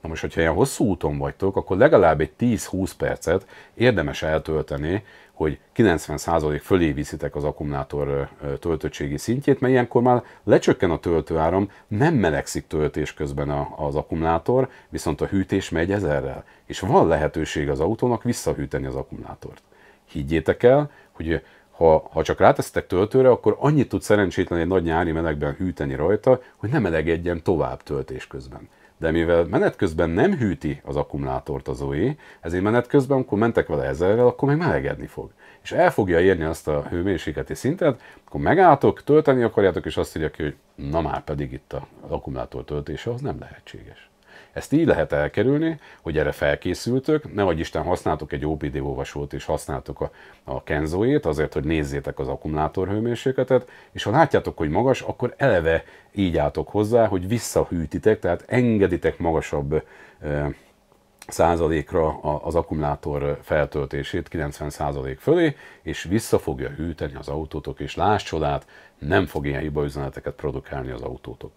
Na most, hogyha ilyen hosszú úton vagytok, akkor legalább egy 10-20 percet érdemes eltölteni, hogy 90% fölé viszitek az akkumulátor töltöttségi szintjét, mert ilyenkor már lecsökken a töltőáram, nem melegszik töltés közben az akkumulátor, viszont a hűtés megy ezerrel, és van lehetőség az autónak visszahűteni az akkumulátort. Higgyétek el, hogy ha, ha csak rátesztek töltőre, akkor annyit tud szerencsétlen egy nagy nyári melegben hűteni rajta, hogy nem melegedjen tovább töltés közben de mivel menet közben nem hűti az akkumulátort az OE, ezért menet közben, amikor mentek vele ezerrel, akkor még melegedni fog. És el fogja érni azt a hőmérsékleti szintet, akkor megálltok, tölteni akarjátok, és azt írja ki, hogy na már pedig itt az akkumulátor töltése az nem lehetséges. Ezt így lehet elkerülni, hogy erre felkészültök, ne vagy Isten használtok egy OPD olvasót és használtok a, a kenzóét azért, hogy nézzétek az akkumulátor hőmérsékletet, és ha látjátok, hogy magas, akkor eleve így álltok hozzá, hogy visszahűtitek, tehát engeditek magasabb e, százalékra az akkumulátor feltöltését 90 százalék fölé, és vissza fogja hűteni az autótok, és láss csodát, nem fog ilyen hibaüzeneteket produkálni az autótok.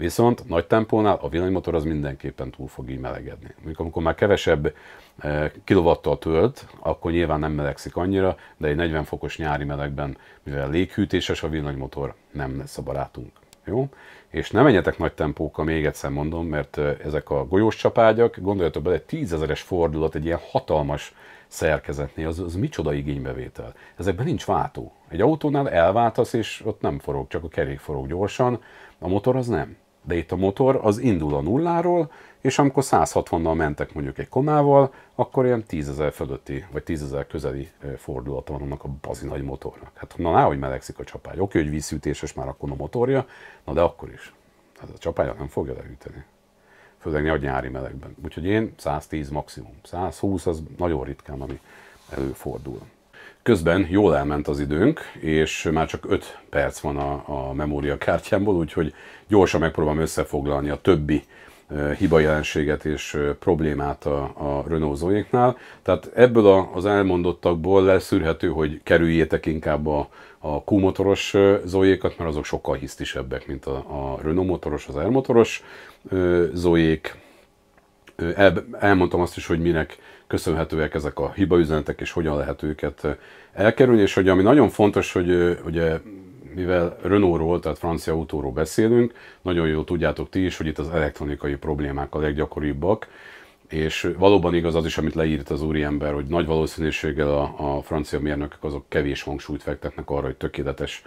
Viszont nagy tempónál a villanymotor az mindenképpen túl fog így melegedni. Mikor, amikor már kevesebb eh, kilovattal tölt, akkor nyilván nem melegszik annyira, de egy 40 fokos nyári melegben, mivel léghűtéses a villanymotor, nem lesz a barátunk. Jó? És nem menjetek nagy tempókkal, még egyszer mondom, mert eh, ezek a golyós csapágyak, gondoljatok bele, egy tízezeres fordulat egy ilyen hatalmas szerkezetnél, az, az micsoda igénybevétel. Ezekben nincs váltó. Egy autónál elváltasz, és ott nem forog, csak a kerék forog gyorsan, a motor az nem de itt a motor az indul a nulláról, és amikor 160-nal mentek mondjuk egy komával, akkor ilyen 10.000 fölötti, vagy 10.000 közeli fordulata van annak a bazi nagy motornak. Hát na, hogy melegszik a csapály. Oké, hogy vízszűtéses már akkor a motorja, na de akkor is. Hát a csapája nem fogja leüteni. Főleg ne a nyári melegben. Úgyhogy én 110 maximum. 120 az nagyon ritkán, ami előfordul. Közben jól elment az időnk, és már csak 5 perc van a, a memóriakártyámból, úgyhogy gyorsan megpróbálom összefoglalni a többi hiba jelenséget és problémát a, a Renault zoe Tehát ebből a, az elmondottakból leszűrhető, hogy kerüljétek inkább a, a Q-motoros zoékat, mert azok sokkal hisztisebbek, mint a, a Renault motoros, az R-motoros zoék. El, elmondtam azt is, hogy minek köszönhetőek ezek a hibaüzenetek, és hogyan lehet őket elkerülni. És hogy ami nagyon fontos, hogy ugye mivel Renaultról, tehát francia autóról beszélünk, nagyon jól tudjátok ti is, hogy itt az elektronikai problémák a leggyakoribbak, és valóban igaz az is, amit leírt az úriember, hogy nagy valószínűséggel a, a francia mérnökök azok kevés hangsúlyt fektetnek arra, hogy tökéletes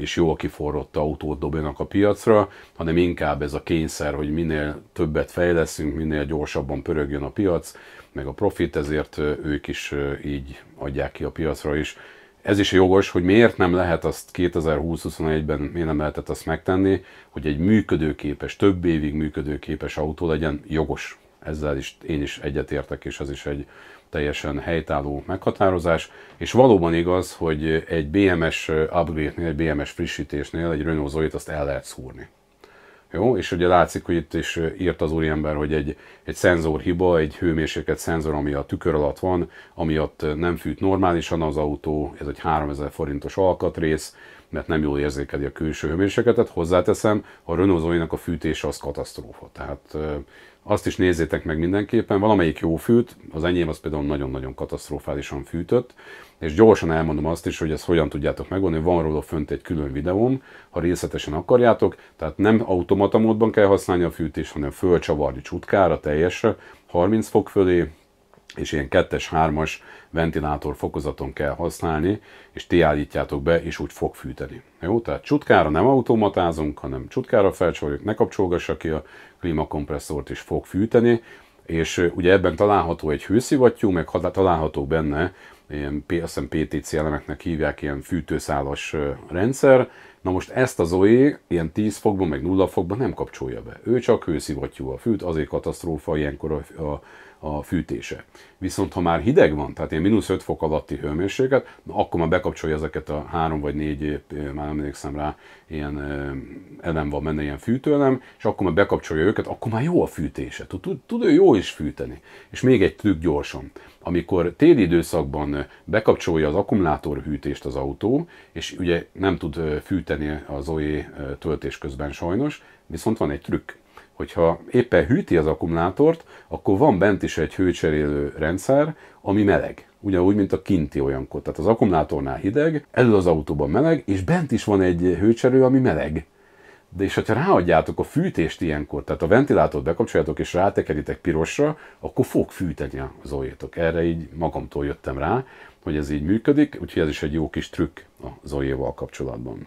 és jól kiforrott autót dobjanak a piacra, hanem inkább ez a kényszer, hogy minél többet fejleszünk, minél gyorsabban pörögjön a piac, meg a profit, ezért ők is így adják ki a piacra is. Ez is jogos, hogy miért nem lehet azt 2020-21-ben, miért nem lehetett azt megtenni, hogy egy működőképes, több évig működőképes autó legyen, jogos ezzel is én is egyetértek, és ez is egy teljesen helytálló meghatározás. És valóban igaz, hogy egy BMS upgrade-nél, egy BMS frissítésnél egy Renault Zoe-t azt el lehet szúrni. Jó, és ugye látszik, hogy itt is írt az úriember, hogy egy, egy szenzor hiba, egy hőmérséklet szenzor, ami a tükör alatt van, amiatt nem fűt normálisan az autó, ez egy 3000 forintos alkatrész, mert nem jól érzékeli a külső hőmérsékletet. Hozzáteszem, a Renault Zoe-nak a fűtése az katasztrófa. Tehát azt is nézzétek meg mindenképpen, valamelyik jó fűt, az enyém az például nagyon-nagyon katasztrofálisan fűtött, és gyorsan elmondom azt is, hogy ezt hogyan tudjátok megoldani, van róla fönt egy külön videóm, ha részletesen akarjátok, tehát nem automata módban kell használni a fűtést, hanem fölcsavarni csutkára, teljesre, 30 fok fölé, és ilyen 2-es, 3-as ventilátor fokozaton kell használni, és ti állítjátok be, és úgy fog fűteni. Jó, tehát csutkára nem automatázunk, hanem csutkára felcsoljuk, ne kapcsolgassa ki a klímakompresszort, és fog fűteni, és ugye ebben található egy hőszivattyú, meg található benne, ilyen, azt PTC elemeknek hívják, ilyen fűtőszálas rendszer. Na most ezt az OE ilyen 10 fokban, meg 0 fokban nem kapcsolja be. Ő csak hőszivattyúval fűt, azért katasztrófa ilyenkor a, a a fűtése. Viszont ha már hideg van, tehát ilyen mínusz 5 fok alatti hőmérséklet, na akkor már bekapcsolja ezeket a három vagy négy, már emlékszem rá, ilyen elem van benne, ilyen fűtőelem, és akkor már bekapcsolja őket, akkor már jó a fűtése, tud, tud, tud ő jó is fűteni. És még egy trükk gyorsan. Amikor téli időszakban bekapcsolja az akkumulátor hűtést az autó, és ugye nem tud fűteni az OE töltés közben sajnos, viszont van egy trükk, hogyha éppen hűti az akkumulátort, akkor van bent is egy hőcserélő rendszer, ami meleg. Ugyanúgy, mint a kinti olyankor. Tehát az akkumulátornál hideg, elő az autóban meleg, és bent is van egy hőcserő, ami meleg. De és ha ráadjátok a fűtést ilyenkor, tehát a ventilátort bekapcsoljátok és rátekeritek pirosra, akkor fog fűteni az olyétok. Erre így magamtól jöttem rá, hogy ez így működik, úgyhogy ez is egy jó kis trükk a Zoéval kapcsolatban.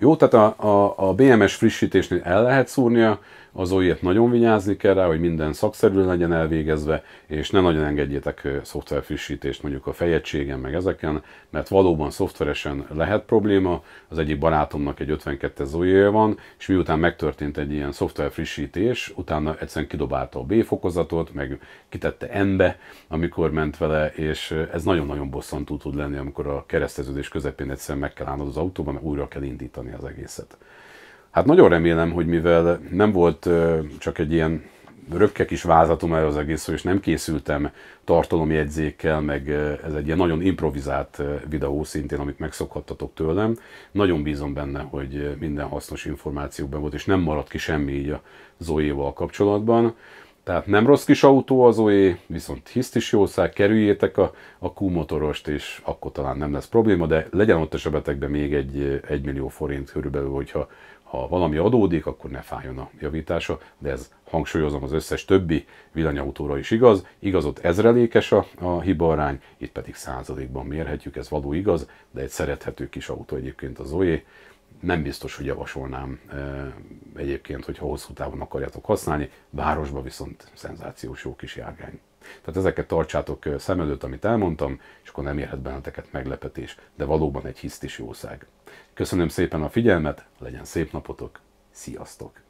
Jó, tehát a, a, a BMS frissítésnél el lehet szúrnia, az OI-t nagyon vigyázni kell rá, hogy minden szakszerűen legyen elvégezve, és ne nagyon engedjétek szoftverfrissítést mondjuk a fejegységen, meg ezeken, mert valóban szoftveresen lehet probléma. Az egyik barátomnak egy 52 zoe van, és miután megtörtént egy ilyen szoftverfrissítés, utána egyszerűen kidobálta a B fokozatot, meg kitette n be amikor ment vele, és ez nagyon-nagyon bosszantó tud lenni, amikor a kereszteződés közepén egyszerűen meg kell állnod az autóban, mert újra kell indítani az egészet. Hát nagyon remélem, hogy mivel nem volt csak egy ilyen röpke kis vázatom el az egészről, és nem készültem tartalomjegyzékkel, meg ez egy ilyen nagyon improvizált videó szintén, amit megszokhattatok tőlem. Nagyon bízom benne, hogy minden hasznos információkban volt, és nem maradt ki semmi így a Zoéval kapcsolatban. Tehát nem rossz kis autó az OE, viszont hiszt is jószág, kerüljétek a, a Q-motorost, és akkor talán nem lesz probléma, de legyen ott a sebetekben még egy egy millió forint körülbelül, hogyha ha valami adódik, akkor ne fájjon a javítása, de ez hangsúlyozom az összes többi villanyautóra is igaz. Igaz, ott ezrelékes a, a hibarány, itt pedig százalékban mérhetjük, ez való igaz, de egy szerethető kis autó egyébként a Zoe. Nem biztos, hogy javasolnám e, egyébként, hogyha hosszú távon akarjátok használni, városban viszont szenzációs jó kis járgány. Tehát ezeket tartsátok szem előtt, amit elmondtam, és akkor nem érhet benneteket meglepetés, de valóban egy hisztis jószág. Köszönöm szépen a figyelmet, legyen szép napotok, sziasztok!